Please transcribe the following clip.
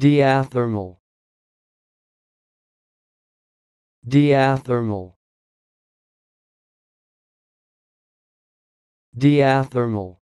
Diathermal Diathermal Diathermal